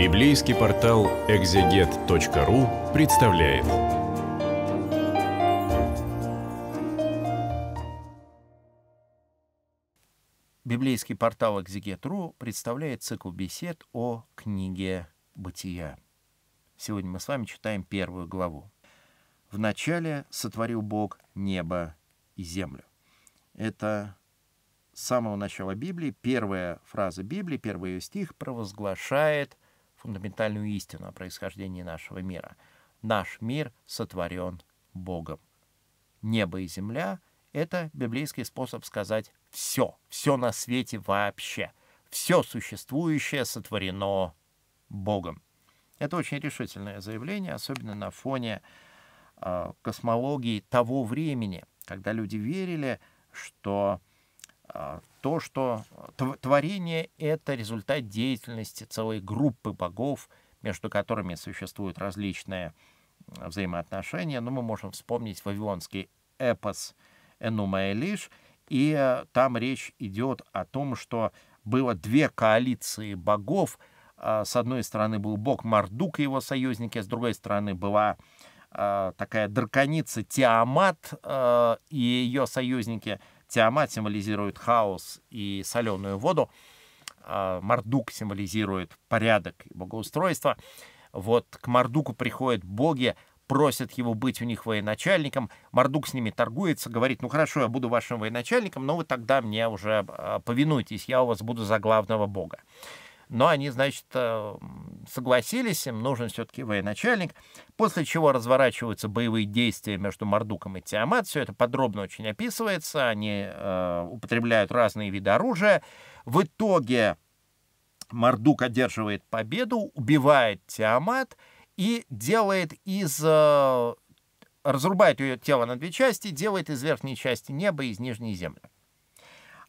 Библейский портал экзегет.ру представляет. Библейский портал экзегет.ру представляет цикл бесед о книге «Бытия». Сегодня мы с вами читаем первую главу. «Вначале сотворил Бог небо и землю». Это с самого начала Библии, первая фраза Библии, первый ее стих провозглашает фундаментальную истину о происхождении нашего мира. Наш мир сотворен Богом. Небо и земля — это библейский способ сказать «все», все на свете вообще, все существующее сотворено Богом. Это очень решительное заявление, особенно на фоне э, космологии того времени, когда люди верили, что а, то, что а, творение — это результат деятельности целой группы богов, между которыми существуют различные а, взаимоотношения. Но ну, мы можем вспомнить вавилонский эпос «Энума Элиш», и там речь идет о том, что было две коалиции богов. С одной стороны был бог Мардук и его союзники, с другой стороны была такая драконица Тиамат и ее союзники — Тиамат символизирует хаос и соленую воду. А, Мардук символизирует порядок и богоустройство. Вот к Мардуку приходят боги, просят его быть у них военачальником. Мардук с ними торгуется, говорит, ну хорошо, я буду вашим военачальником, но вы тогда мне уже а, повинуйтесь, я у вас буду за главного бога но они, значит, э, согласились, им нужен все-таки военачальник, после чего разворачиваются боевые действия между Мардуком и Тиамат, все это подробно очень описывается, они э, употребляют разные виды оружия, в итоге Мардук одерживает победу, убивает Тиамат и делает из э, разрубает ее тело на две части, делает из верхней части небо и из нижней землю.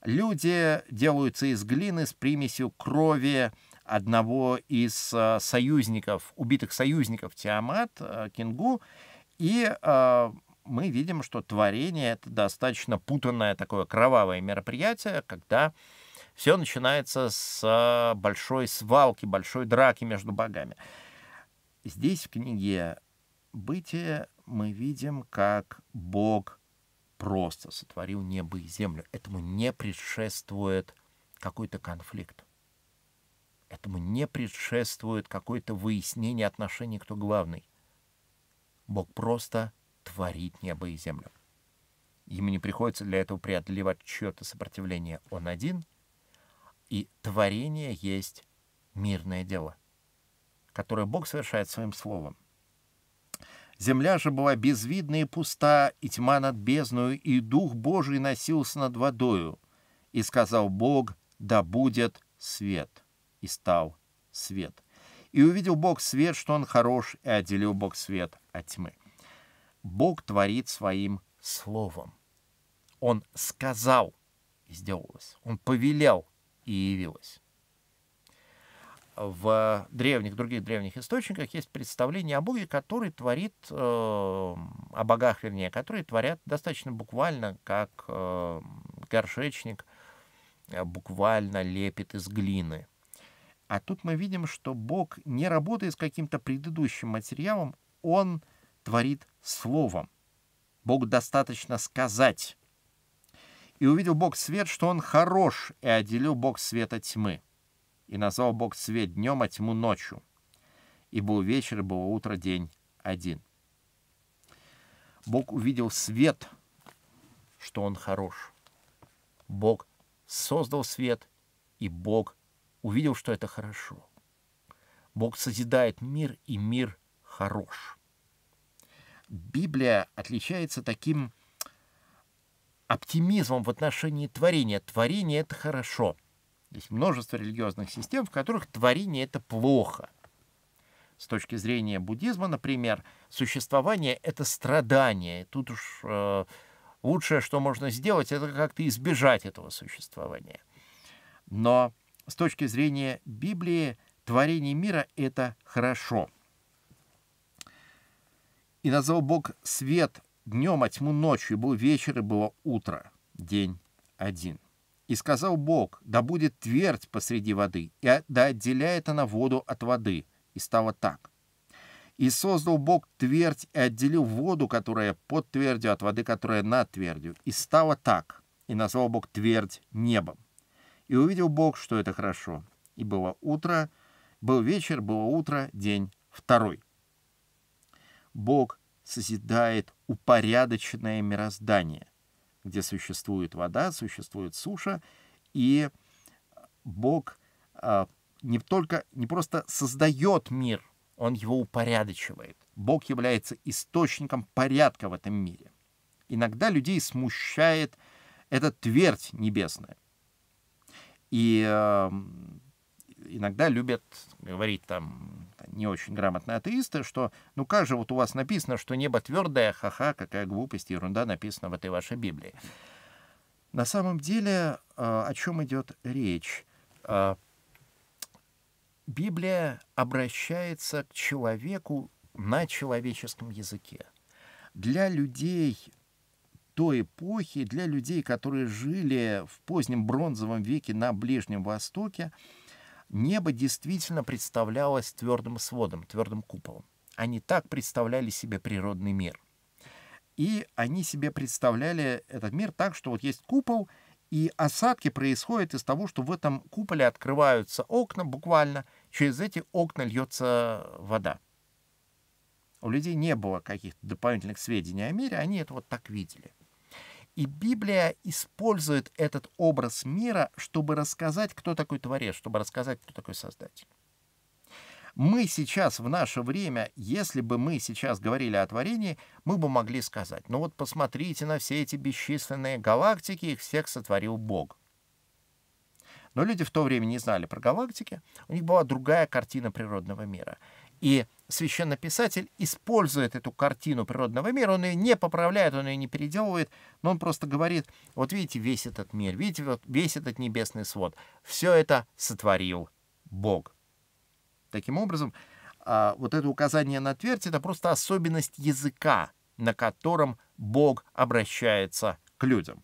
Люди делаются из глины с примесью крови одного из э, союзников, убитых союзников Тиамат, э, Кингу, и э, мы видим, что творение — это достаточно путанное такое кровавое мероприятие, когда все начинается с большой свалки, большой драки между богами. Здесь в книге «Бытие» мы видим, как бог просто сотворил небо и землю. Этому не предшествует какой-то конфликт. Этому не предшествует какое-то выяснение отношений, кто главный. Бог просто творит небо и землю. Ему не приходится для этого преодолевать чье-то сопротивление. Он один, и творение есть мирное дело, которое Бог совершает своим словом. Земля же была безвидна и пуста, и тьма над бездною, и Дух Божий носился над водою. И сказал Бог, да будет свет. И стал свет. И увидел Бог свет, что он хорош, и отделил Бог свет от тьмы. Бог творит своим словом. Он сказал, и сделалось. Он повелел, и явилось в древних, других древних источниках есть представление о Боге, который творит, э, о богах, вернее, которые творят достаточно буквально, как эм, э, горшечник буквально лепит из глины. А тут мы видим, что Бог, не работает с каким-то предыдущим материалом, Он творит словом. Бог достаточно сказать. «И увидел Бог свет, что он хорош, и отделил Бог света тьмы» и назвал Бог свет днем, а тьму ночью. И был вечер, и было утро, день один. Бог увидел свет, что он хорош. Бог создал свет, и Бог увидел, что это хорошо. Бог созидает мир, и мир хорош. Библия отличается таким оптимизмом в отношении творения. Творение — это хорошо — есть множество религиозных систем, в которых творение — это плохо. С точки зрения буддизма, например, существование — это страдание. Тут уж э, лучшее, что можно сделать, это как-то избежать этого существования. Но с точки зрения Библии, творение мира — это хорошо. «И назвал Бог свет днем, а тьму ночью, и был вечер, и было утро, день один». И сказал Бог, да будет твердь посреди воды, и да отделяет она воду от воды. И стало так. И создал Бог твердь и отделил воду, которая под твердью, от воды, которая над твердью. И стало так. И назвал Бог твердь небом. И увидел Бог, что это хорошо. И было утро, был вечер, было утро, день второй. Бог созидает упорядоченное мироздание где существует вода, существует суша, и Бог а, не только, не просто создает мир, он его упорядочивает. Бог является источником порядка в этом мире. Иногда людей смущает эта твердь небесная. И э, иногда любят говорить там не очень грамотные атеисты, что ну как же вот у вас написано, что небо твердое, ха-ха, какая глупость, ерунда написана в этой вашей Библии. На самом деле, а, о чем идет речь? А, Библия обращается к человеку на человеческом языке. Для людей той эпохи, для людей, которые жили в позднем бронзовом веке на Ближнем Востоке, небо действительно представлялось твердым сводом, твердым куполом. Они так представляли себе природный мир. И они себе представляли этот мир так, что вот есть купол, и осадки происходят из того, что в этом куполе открываются окна буквально, через эти окна льется вода. У людей не было каких-то дополнительных сведений о мире, они это вот так видели. И Библия использует этот образ мира, чтобы рассказать, кто такой Творец, чтобы рассказать, кто такой Создатель. Мы сейчас, в наше время, если бы мы сейчас говорили о творении, мы бы могли сказать, ну вот посмотрите на все эти бесчисленные галактики, их всех сотворил Бог. Но люди в то время не знали про галактики, у них была другая картина природного мира — и священнописатель использует эту картину природного мира, он ее не поправляет, он ее не переделывает, но он просто говорит, вот видите весь этот мир, видите вот весь этот небесный свод, все это сотворил Бог. Таким образом, а, вот это указание на твердь — это просто особенность языка, на котором Бог обращается к людям.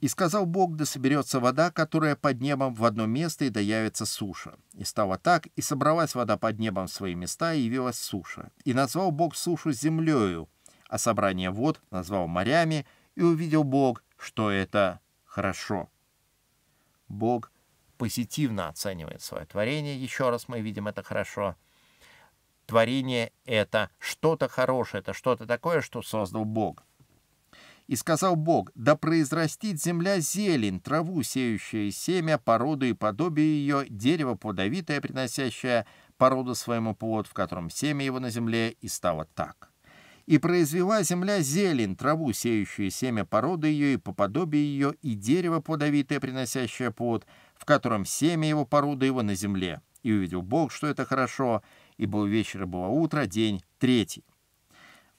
И сказал Бог, да соберется вода, которая под небом в одно место, и доявится суша. И стало так, и собралась вода под небом в свои места, и явилась суша. И назвал Бог сушу землею, а собрание вод назвал морями, и увидел Бог, что это хорошо. Бог позитивно оценивает свое творение, еще раз мы видим это хорошо. Творение — это что-то хорошее, это что-то такое, что создал Бог — и сказал Бог, да произрастит земля зелень, траву, сеющая семя, породу и подобие ее, дерево плодовитое, приносящее породу своему плод, в котором семя его на земле, и стало так. И произвела земля зелень, траву, сеющую семя породы ее, и по подобию ее, и дерево плодовитое, приносящее плод, в котором семя его, порода его на земле. И увидел Бог, что это хорошо, и был вечер, и было утро, день третий.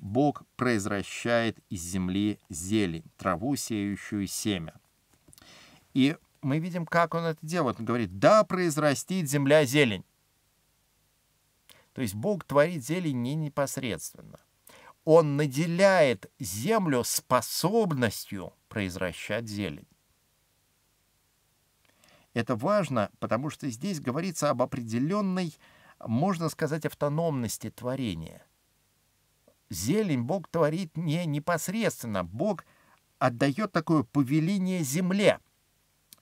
Бог произвращает из земли зелень, траву, сеющую семя. И мы видим, как он это делает. Он говорит, да, произрастит земля зелень. То есть Бог творит зелень не непосредственно. Он наделяет землю способностью произвращать зелень. Это важно, потому что здесь говорится об определенной, можно сказать, автономности творения – Зелень Бог творит не непосредственно. Бог отдает такое повеление земле.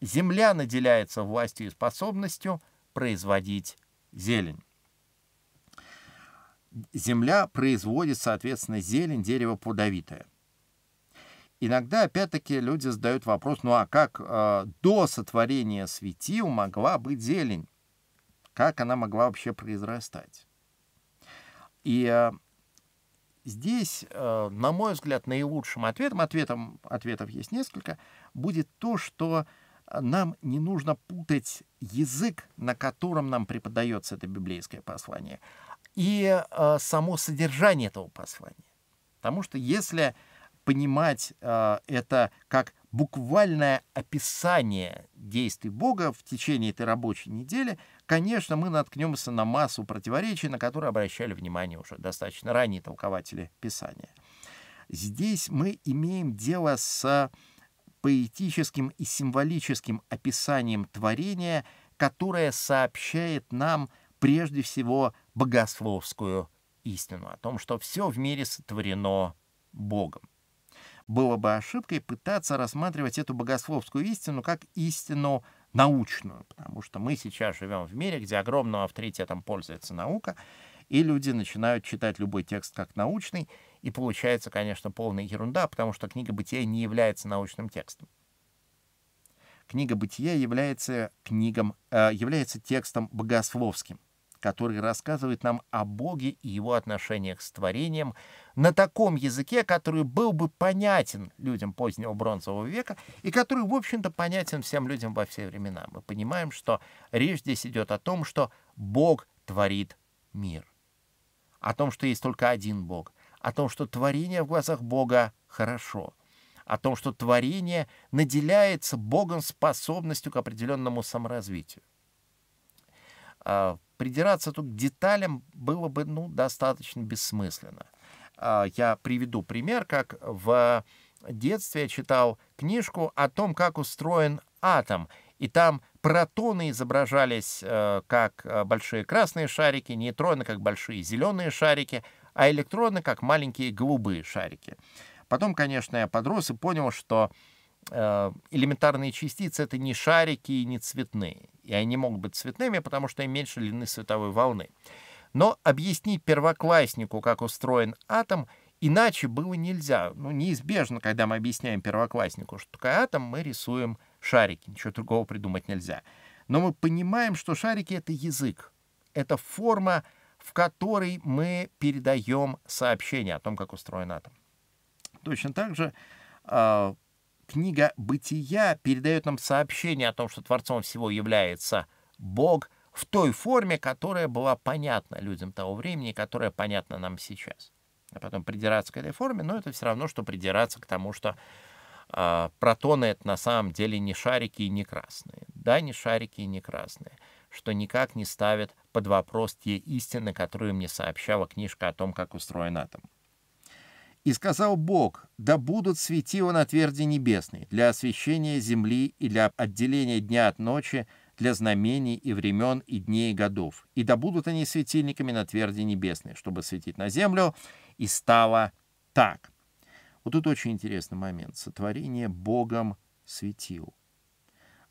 Земля наделяется властью и способностью производить зелень. Земля производит, соответственно, зелень, дерево плодовитое. Иногда, опять-таки, люди задают вопрос, ну а как э, до сотворения светил могла быть зелень? Как она могла вообще произрастать? И э, Здесь, э, на мой взгляд, наилучшим ответом, ответом, ответов есть несколько, будет то, что э, нам не нужно путать язык, на котором нам преподается это библейское послание, и э, само содержание этого послания. Потому что если понимать это как буквальное описание действий Бога в течение этой рабочей недели, Конечно, мы наткнемся на массу противоречий, на которые обращали внимание уже достаточно ранние толкователи Писания. Здесь мы имеем дело с поэтическим и символическим описанием творения, которое сообщает нам прежде всего богословскую истину о том, что все в мире сотворено Богом. Было бы ошибкой пытаться рассматривать эту богословскую истину как истину научную, потому что мы сейчас живем в мире, где огромным авторитетом пользуется наука, и люди начинают читать любой текст как научный, и получается, конечно, полная ерунда, потому что книга бытия не является научным текстом. Книга бытия является, книгом, э, является текстом богословским который рассказывает нам о Боге и его отношениях с творением на таком языке, который был бы понятен людям позднего бронзового века и который, в общем-то, понятен всем людям во все времена. Мы понимаем, что речь здесь идет о том, что Бог творит мир, о том, что есть только один Бог, о том, что творение в глазах Бога хорошо — о том, что творение наделяется Богом способностью к определенному саморазвитию. А, придираться тут к деталям было бы ну, достаточно бессмысленно. А, я приведу пример, как в детстве я читал книжку о том, как устроен атом. И там протоны изображались э, как э, большие красные шарики, нейтроны как большие зеленые шарики, а электроны как маленькие голубые шарики. Потом, конечно, я подрос и понял, что Э, элементарные частицы — это не шарики и не цветные. И они могут быть цветными, потому что им меньше длины световой волны. Но объяснить первокласснику, как устроен атом, иначе было нельзя. Ну, неизбежно, когда мы объясняем первокласснику, что такое атом, мы рисуем шарики. Ничего другого придумать нельзя. Но мы понимаем, что шарики — это язык. Это форма, в которой мы передаем сообщение о том, как устроен атом. Точно так же а, Книга «Бытия» передает нам сообщение о том, что Творцом всего является Бог в той форме, которая была понятна людям того времени, которая понятна нам сейчас. А потом придираться к этой форме, но это все равно, что придираться к тому, что э, протоны — это на самом деле не шарики и не красные. Да, не шарики и не красные что никак не ставит под вопрос те истины, которые мне сообщала книжка о том, как устроен атом. И сказал Бог, да будут светила на тверди небесной для освещения земли и для отделения дня от ночи, для знамений и времен и дней и годов. И да будут они светильниками на тверди небесной, чтобы светить на землю, и стало так. Вот тут очень интересный момент. Сотворение Богом светил.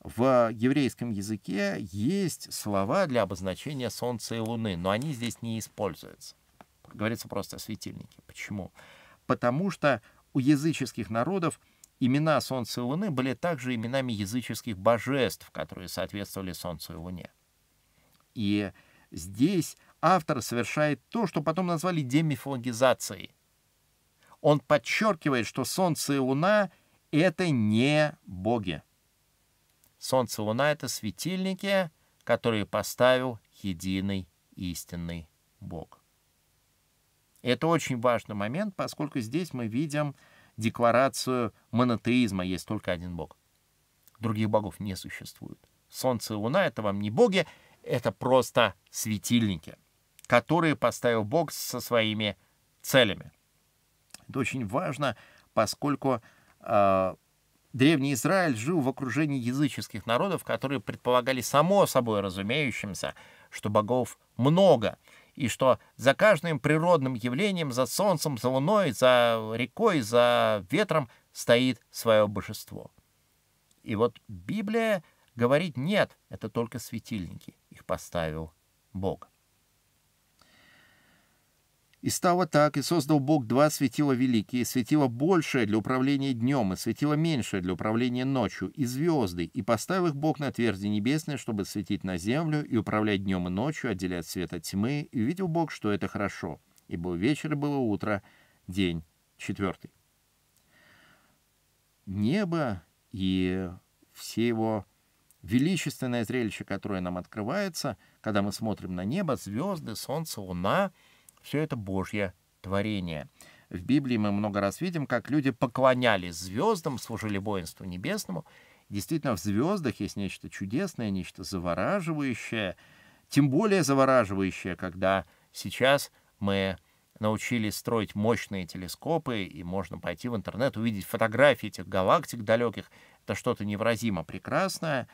В еврейском языке есть слова для обозначения Солнца и Луны, но они здесь не используются. Говорится просто светильники. Почему? Почему? потому что у языческих народов имена Солнца и Луны были также именами языческих божеств, которые соответствовали Солнцу и Луне. И здесь автор совершает то, что потом назвали демифологизацией. Он подчеркивает, что Солнце и Луна — это не боги. Солнце и Луна — это светильники, которые поставил единый истинный Бог. Это очень важный момент, поскольку здесь мы видим декларацию монотеизма, есть только один бог. Других богов не существует. Солнце и луна — это вам не боги, это просто светильники, которые поставил бог со своими целями. Это очень важно, поскольку э, Древний Израиль жил в окружении языческих народов, которые предполагали само собой разумеющимся, что богов много — и что за каждым природным явлением, за солнцем, за луной, за рекой, за ветром стоит свое божество. И вот Библия говорит, нет, это только светильники, их поставил Бог. И стало так, и создал Бог два светила великие, светило большее для управления днем, и светило меньшее для управления ночью, и звезды, и поставил их Бог на тверди небесное, чтобы светить на землю, и управлять днем и ночью, отделять свет от тьмы, и увидел Бог, что это хорошо. ибо вечер, было утро, день четвертый. Небо и все его величественное зрелище, которое нам открывается, когда мы смотрим на небо, звезды, солнце, луна — все это Божье творение. В Библии мы много раз видим, как люди поклонялись звездам, служили воинству небесному. Действительно, в звездах есть нечто чудесное, нечто завораживающее, тем более завораживающее, когда сейчас мы научились строить мощные телескопы, и можно пойти в интернет, увидеть фотографии этих галактик далеких. Это что-то невразимо прекрасное.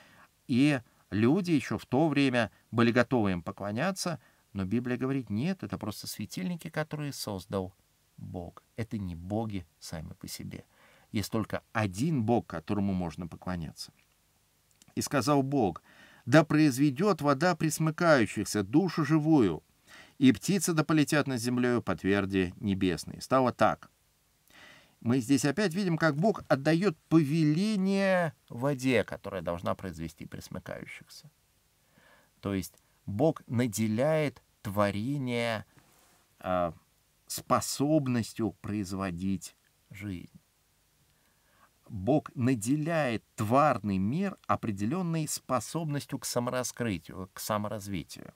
И люди еще в то время были готовы им поклоняться — но Библия говорит, нет, это просто светильники, которые создал Бог. Это не боги сами по себе. Есть только один Бог, которому можно поклоняться. И сказал Бог, да произведет вода присмыкающихся, душу живую, и птицы да полетят на землею по тверди небесной. Стало так. Мы здесь опять видим, как Бог отдает повеление воде, которая должна произвести присмыкающихся. То есть Бог наделяет творение а, способностью производить жизнь. Бог наделяет тварный мир определенной способностью к самораскрытию, к саморазвитию.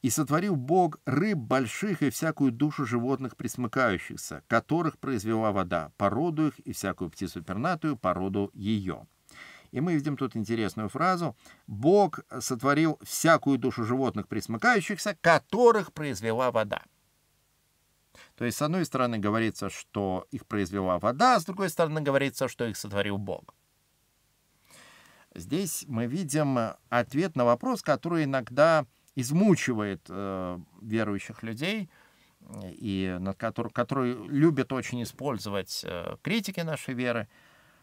«И сотворил Бог рыб больших и всякую душу животных присмыкающихся, которых произвела вода, породу их и всякую птицу пернатую, породу ее». И мы видим тут интересную фразу. «Бог сотворил всякую душу животных присмыкающихся, которых произвела вода». То есть, с одной стороны, говорится, что их произвела вода, а с другой стороны, говорится, что их сотворил Бог. Здесь мы видим ответ на вопрос, который иногда измучивает э, верующих людей, и над который, который любят очень использовать э, критики нашей веры –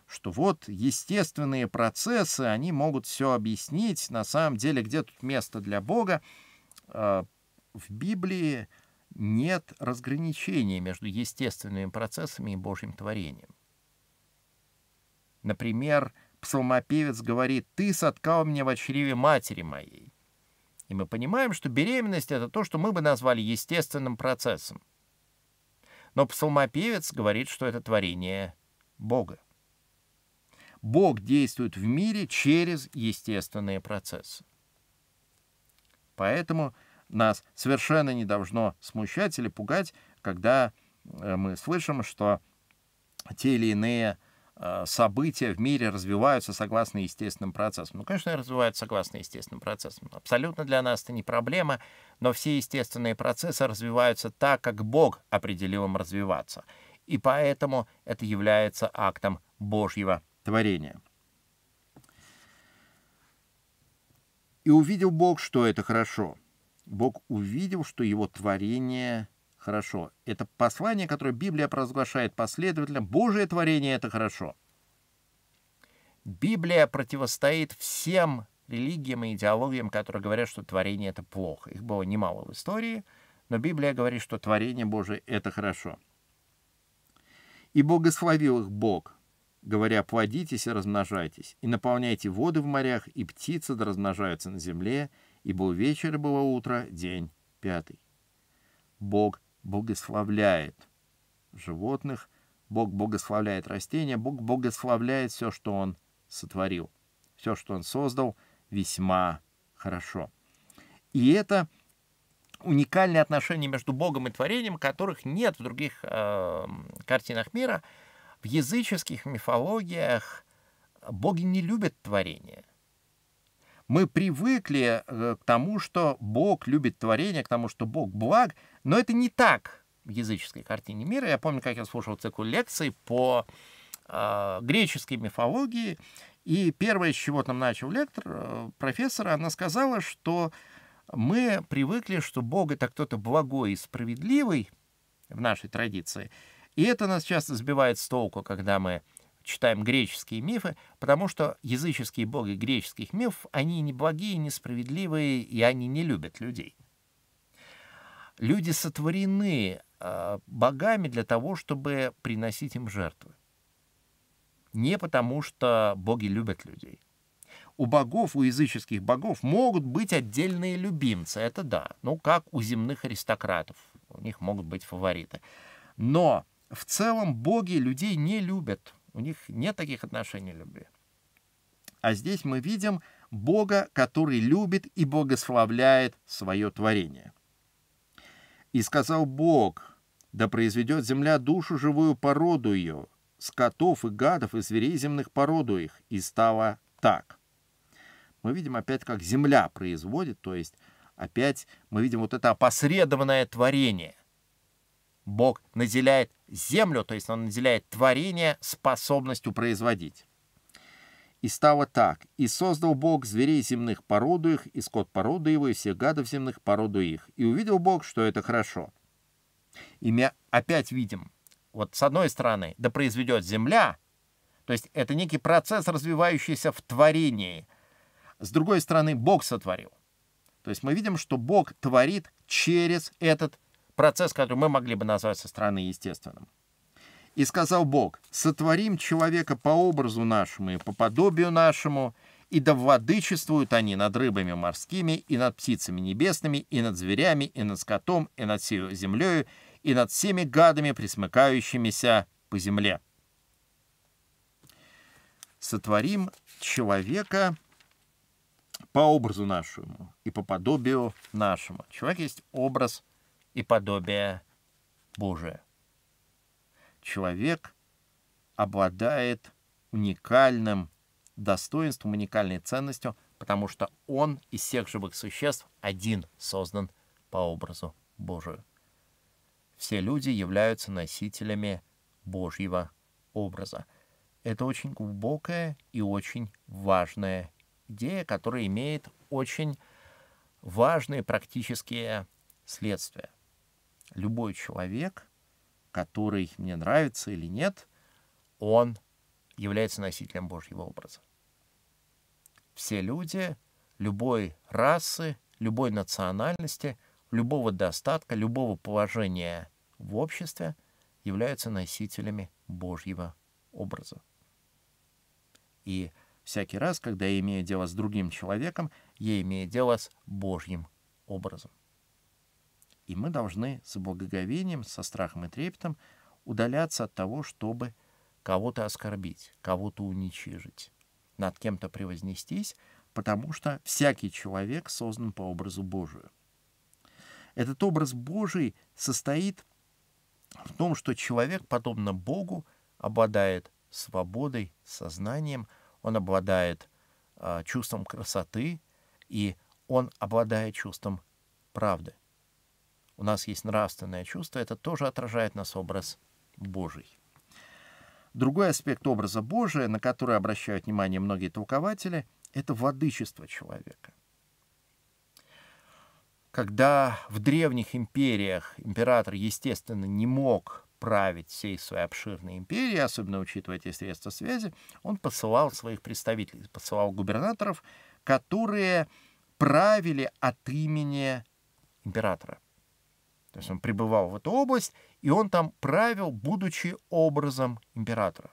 что вот естественные процессы, они могут все объяснить, на самом деле, где тут место для Бога. А, в Библии нет разграничения между естественными процессами и Божьим творением. Например, псалмопевец говорит «Ты соткал меня в чреве матери моей». И мы понимаем, что беременность — это то, что мы бы назвали естественным процессом. Но псалмопевец говорит, что это творение Бога. Бог действует в мире через естественные процессы. Поэтому нас совершенно не должно смущать или пугать, когда э, мы слышим, что те или иные э, события в мире развиваются согласно естественным процессам. Ну, конечно, развиваются согласно естественным процессам. Абсолютно для нас это не проблема, но все естественные процессы развиваются так, как Бог определил им развиваться. И поэтому это является актом Божьего творения. И увидел Бог, что это хорошо. Бог увидел, что его творение хорошо. Это послание, которое Библия провозглашает последователям. Божие творение — это хорошо. Библия противостоит всем религиям и идеологиям, которые говорят, что творение — это плохо. Их было немало в истории, но Библия говорит, что творение Божие — это хорошо. И благословил их Бог, говоря, плодитесь и размножайтесь, и наполняйте воды в морях, и птицы да размножаются на земле, и был вечер, и было утро, день пятый. Бог благословляет животных, Бог благословляет растения, Бог благословляет все, что Он сотворил. Все, что Он создал, весьма хорошо. И это уникальные отношения между Богом и творением, которых нет в других э, картинах мира – в языческих мифологиях боги не любят творение. Мы привыкли э, к тому, что Бог любит творение, к тому, что Бог благ, но это не так в языческой картине мира. Я помню, как я слушал цикл лекций по э, греческой мифологии, и первое, с чего там начал лектор, э, профессора, она сказала, что мы привыкли, что Бог это кто-то благой и справедливый в нашей традиции – и это нас часто сбивает с толку, когда мы читаем греческие мифы, потому что языческие боги греческих мифов, они не благие, несправедливые, и они не любят людей. Люди сотворены э, богами для того, чтобы приносить им жертвы. Не потому, что боги любят людей. У богов, у языческих богов могут быть отдельные любимцы, это да, ну как у земных аристократов, у них могут быть фавориты. Но в целом боги людей не любят. У них нет таких отношений любви. А здесь мы видим Бога, который любит и богословляет свое творение. «И сказал Бог, да произведет земля душу живую породу ее, скотов и гадов и зверей земных породу их, и стало так». Мы видим опять, как земля производит, то есть опять мы видим вот это опосредованное творение – Бог наделяет землю, то есть он наделяет творение способностью производить. И стало так. И создал Бог зверей земных породу их, и скот породу его, и всех гадов земных породу их. И увидел Бог, что это хорошо. И мы опять видим, вот с одной стороны, да произведет земля, то есть это некий процесс, развивающийся в творении. С другой стороны, Бог сотворил. То есть мы видим, что Бог творит через этот Процесс, который мы могли бы назвать со стороны естественным. И сказал Бог, сотворим человека по образу нашему и по подобию нашему, и да владычествуют они над рыбами морскими, и над птицами небесными, и над зверями, и над скотом, и над всею землею, и над всеми гадами, присмыкающимися по земле. Сотворим человека по образу нашему и по подобию нашему. Человек есть образ и подобие Божие. Человек обладает уникальным достоинством, уникальной ценностью, потому что он из всех живых существ один создан по образу Божию. Все люди являются носителями Божьего образа. Это очень глубокая и очень важная идея, которая имеет очень важные практические следствия любой человек, который мне нравится или нет, он является носителем Божьего образа. Все люди любой расы, любой национальности, любого достатка, любого положения в обществе являются носителями Божьего образа. И всякий раз, когда я имею дело с другим человеком, я имею дело с Божьим образом и мы должны с благоговением, со страхом и трепетом удаляться от того, чтобы кого-то оскорбить, кого-то уничижить, над кем-то превознестись, потому что всякий человек создан по образу Божию. Этот образ Божий состоит в том, что человек, подобно Богу, обладает свободой, сознанием, он обладает э, чувством красоты, и он обладает чувством правды – у нас есть нравственное чувство, это тоже отражает нас образ Божий. Другой аспект образа Божия, на который обращают внимание многие толкователи, это владычество человека. Когда в древних империях император, естественно, не мог править всей своей обширной империей, особенно учитывая те средства связи, он посылал своих представителей, посылал губернаторов, которые правили от имени императора. То есть он пребывал в эту область, и он там правил, будучи образом императора.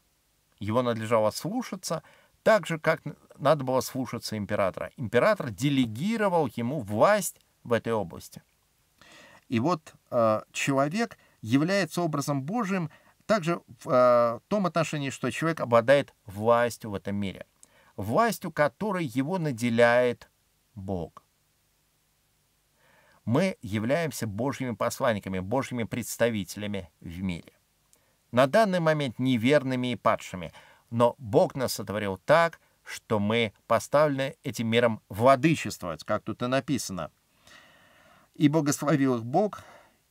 Его надлежало слушаться, так же, как надо было слушаться императора. Император делегировал ему власть в этой области. И вот э, человек является образом Божиим также в э, том отношении, что человек обладает властью в этом мире, властью, которой его наделяет Бог мы являемся Божьими посланниками, Божьими представителями в мире. На данный момент неверными и падшими, но Бог нас сотворил так, что мы поставлены этим миром владычествовать, как тут и написано. «И благословил их Бог,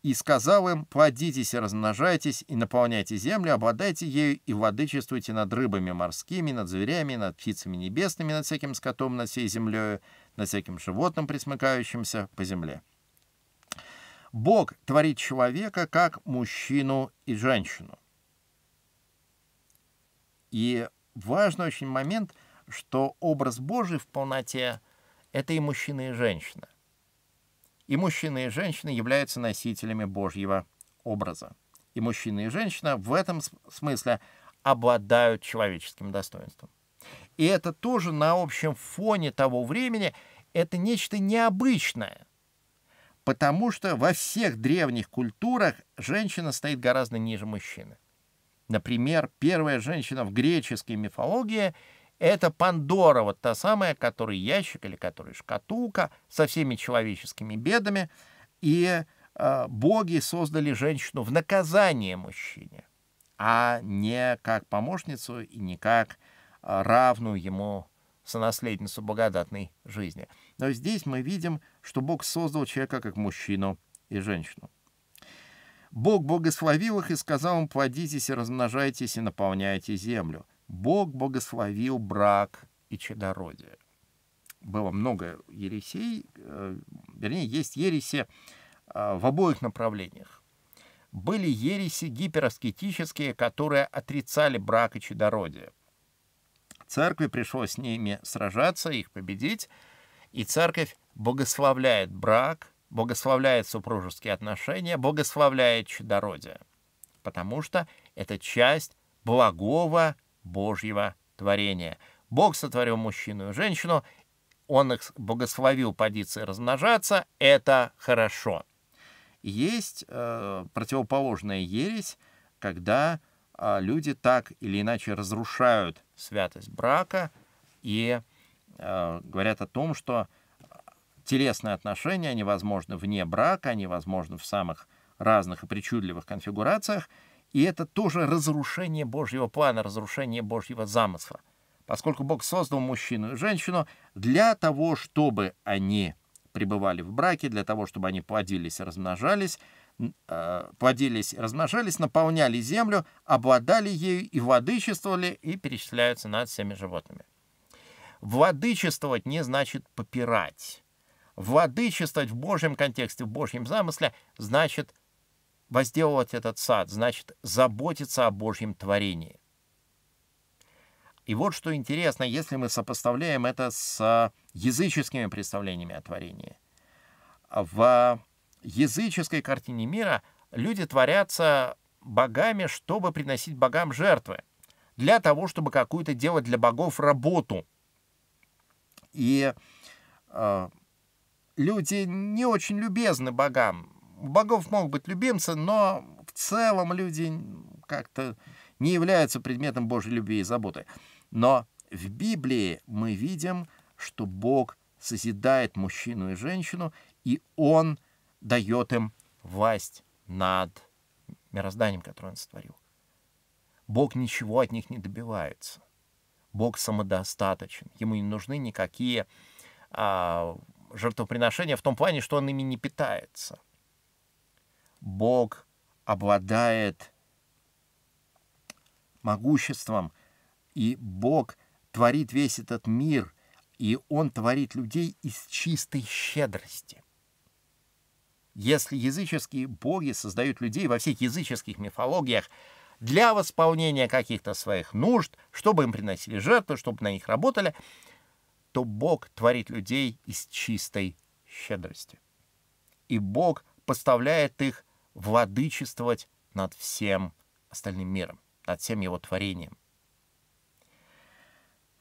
и сказал им, плодитесь и размножайтесь, и наполняйте землю, обладайте ею и владычествуйте над рыбами морскими, над зверями, над птицами небесными, над всяким скотом, над всей землей, над всяким животным, присмыкающимся по земле». Бог творит человека как мужчину и женщину. И важный очень момент, что образ Божий в полноте — это и мужчина, и женщина. И мужчина, и женщина являются носителями Божьего образа. И мужчина, и женщина в этом смысле обладают человеческим достоинством. И это тоже на общем фоне того времени — это нечто необычное — потому что во всех древних культурах женщина стоит гораздо ниже мужчины. Например, первая женщина в греческой мифологии — это Пандора, вот та самая, который ящик или который шкатулка со всеми человеческими бедами, и э, боги создали женщину в наказание мужчине, а не как помощницу и не как а, равную ему сонаследницу благодатной жизни. Но здесь мы видим, что Бог создал человека как мужчину и женщину. Бог благословил их и сказал им, плодитесь и размножайтесь и наполняйте землю. Бог благословил брак и чадородие. Было много ересей, э, вернее, есть ереси э, в обоих направлениях. Были ереси гипераскетические, которые отрицали брак и чадородие. Церкви пришлось с ними сражаться, их победить, и церковь богословляет брак, богословляет супружеские отношения, богословляет чадородие, потому что это часть благого Божьего творения. Бог сотворил мужчину и женщину, он их богословил подиться и размножаться, это хорошо. Есть э, противоположная ересь, когда э, люди так или иначе разрушают святость брака и э, говорят о том, что Телесные отношения, они возможны вне брака, они возможны в самых разных и причудливых конфигурациях. И это тоже разрушение Божьего плана, разрушение Божьего замысла. Поскольку Бог создал мужчину и женщину для того, чтобы они пребывали в браке, для того, чтобы они плодились и размножались, э, плодились и размножались, наполняли землю, обладали ею и владычествовали, и перечисляются над всеми животными. Владычествовать не значит попирать. Владычествовать в Божьем контексте, в Божьем замысле, значит возделывать этот сад, значит заботиться о Божьем творении. И вот что интересно, если мы сопоставляем это с языческими представлениями о творении. В языческой картине мира люди творятся богами, чтобы приносить богам жертвы, для того, чтобы какую-то делать для богов работу. И э, люди не очень любезны богам. богов могут быть любимцы, но в целом люди как-то не являются предметом Божьей любви и заботы. Но в Библии мы видим, что Бог созидает мужчину и женщину, и Он дает им власть над мирозданием, которое Он сотворил. Бог ничего от них не добивается. Бог самодостаточен. Ему не нужны никакие а, жертвоприношения в том плане, что он ими не питается. Бог обладает могуществом, и Бог творит весь этот мир, и Он творит людей из чистой щедрости. Если языческие боги создают людей во всех языческих мифологиях для восполнения каких-то своих нужд, чтобы им приносили жертвы, чтобы на них работали – то Бог творит людей из чистой щедрости. И Бог поставляет их владычествовать над всем остальным миром, над всем его творением.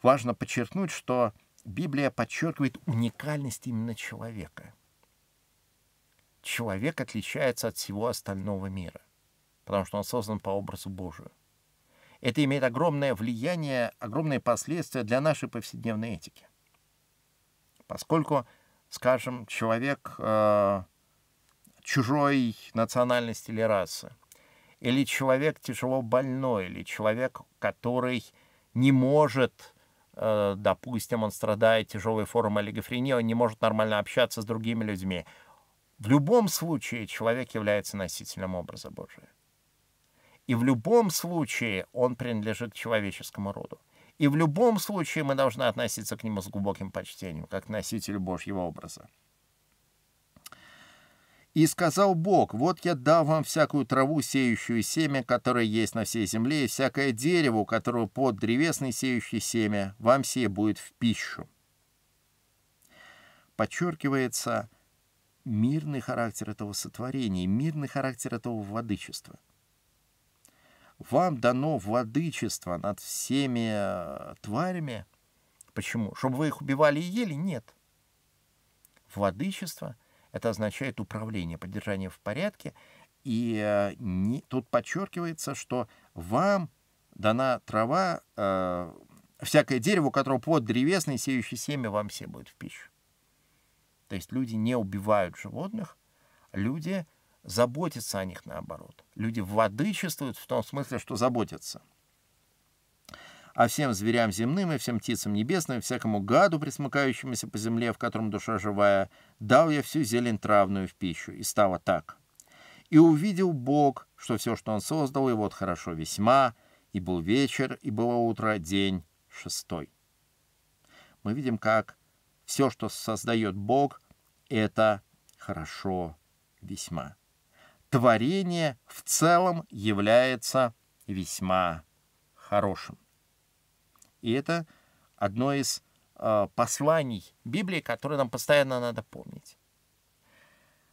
Важно подчеркнуть, что Библия подчеркивает уникальность именно человека. Человек отличается от всего остального мира, потому что он создан по образу Божию. Это имеет огромное влияние, огромные последствия для нашей повседневной этики поскольку, скажем, человек э, чужой национальности или расы, или человек тяжело больной, или человек, который не может, э, допустим, он страдает тяжелой формой олигофрении, он не может нормально общаться с другими людьми. В любом случае человек является носителем образа Божия. И в любом случае он принадлежит человеческому роду. И в любом случае мы должны относиться к нему с глубоким почтением, как к носителю Божьего образа. «И сказал Бог, вот я дал вам всякую траву, сеющую семя, которое есть на всей земле, и всякое дерево, которое под древесной сеющей семя, вам сие будет в пищу». Подчеркивается мирный характер этого сотворения, мирный характер этого владычества – вам дано владычество над всеми э, тварями. Почему? Чтобы вы их убивали и ели? Нет. Владычество — это означает управление, поддержание в порядке. И э, не, тут подчеркивается, что вам дана трава, э, всякое дерево, у которого плод древесный, сеющий семя, вам все будет в пищу. То есть люди не убивают животных, люди заботиться о них наоборот. Люди владычествуют в том смысле, что заботятся. А всем зверям земным и всем птицам небесным, и всякому гаду, присмыкающемуся по земле, в котором душа живая, дал я всю зелень травную в пищу. И стало так. И увидел Бог, что все, что Он создал, и вот хорошо весьма, и был вечер, и было утро, день шестой. Мы видим, как все, что создает Бог, это хорошо весьма творение в целом является весьма хорошим. И это одно из э, посланий Библии, которое нам постоянно надо помнить.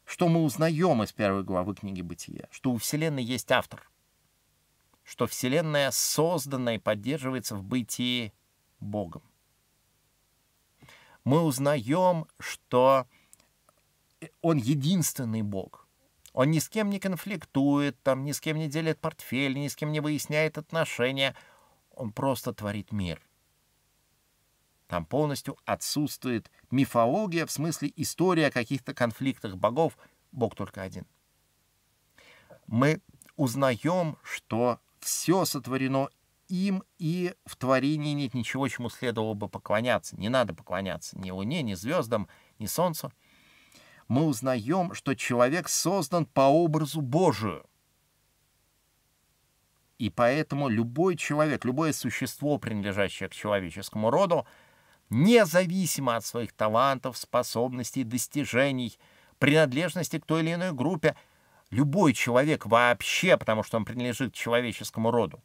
Что мы узнаем из первой главы книги Бытия? Что у Вселенной есть автор. Что Вселенная создана и поддерживается в бытии Богом. Мы узнаем, что э, Он единственный Бог — он ни с кем не конфликтует, там ни с кем не делит портфель, ни с кем не выясняет отношения. Он просто творит мир. Там полностью отсутствует мифология, в смысле история о каких-то конфликтах богов. Бог только один. Мы узнаем, что все сотворено им, и в творении нет ничего, чему следовало бы поклоняться. Не надо поклоняться ни Луне, ни звездам, ни Солнцу — мы узнаем, что человек создан по образу Божию. И поэтому любой человек, любое существо, принадлежащее к человеческому роду, независимо от своих талантов, способностей, достижений, принадлежности к той или иной группе, любой человек вообще, потому что он принадлежит к человеческому роду,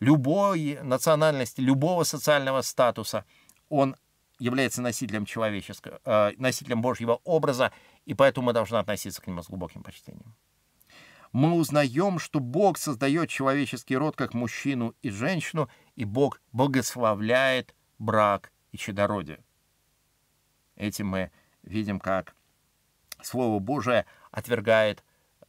любой национальности, любого социального статуса, он является носителем человеческого, э, носителем Божьего образа, и поэтому мы должны относиться к нему с глубоким почтением. Мы узнаем, что Бог создает человеческий род как мужчину и женщину, и Бог благословляет брак и чадородие. Этим мы видим, как Слово Божие отвергает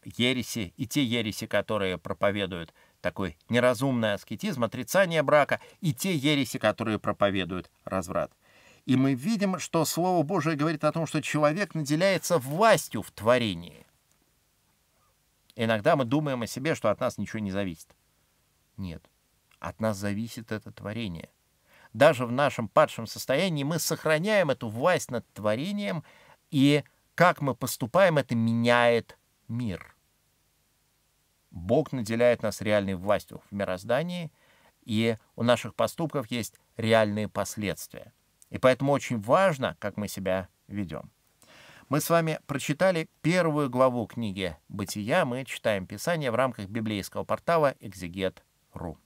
ереси и те ереси, которые проповедуют такой неразумный аскетизм, отрицание брака, и те ереси, которые проповедуют разврат. И мы видим, что Слово Божие говорит о том, что человек наделяется властью в творении. Иногда мы думаем о себе, что от нас ничего не зависит. Нет, от нас зависит это творение. Даже в нашем падшем состоянии мы сохраняем эту власть над творением, и как мы поступаем, это меняет мир. Бог наделяет нас реальной властью в мироздании, и у наших поступков есть реальные последствия. И поэтому очень важно, как мы себя ведем. Мы с вами прочитали первую главу книги «Бытия». Мы читаем Писание в рамках библейского портала «Экзегет.ру».